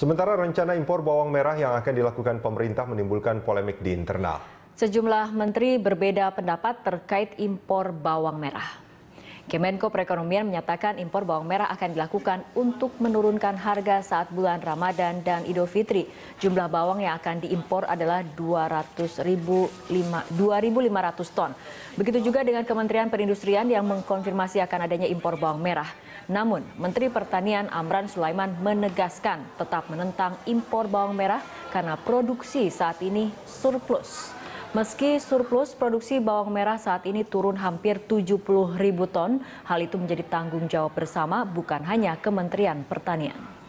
Sementara rencana impor bawang merah yang akan dilakukan pemerintah menimbulkan polemik di internal. Sejumlah menteri berbeda pendapat terkait impor bawang merah. Kemenko Perekonomian menyatakan impor bawang merah akan dilakukan untuk menurunkan harga saat bulan Ramadan dan Idul Fitri. Jumlah bawang yang akan diimpor adalah 2.500 ton. Begitu juga dengan Kementerian Perindustrian yang mengkonfirmasi akan adanya impor bawang merah. Namun, Menteri Pertanian Amran Sulaiman menegaskan tetap menentang impor bawang merah karena produksi saat ini surplus. Meski surplus produksi bawang merah saat ini turun hampir 70 ribu ton, hal itu menjadi tanggung jawab bersama bukan hanya Kementerian Pertanian.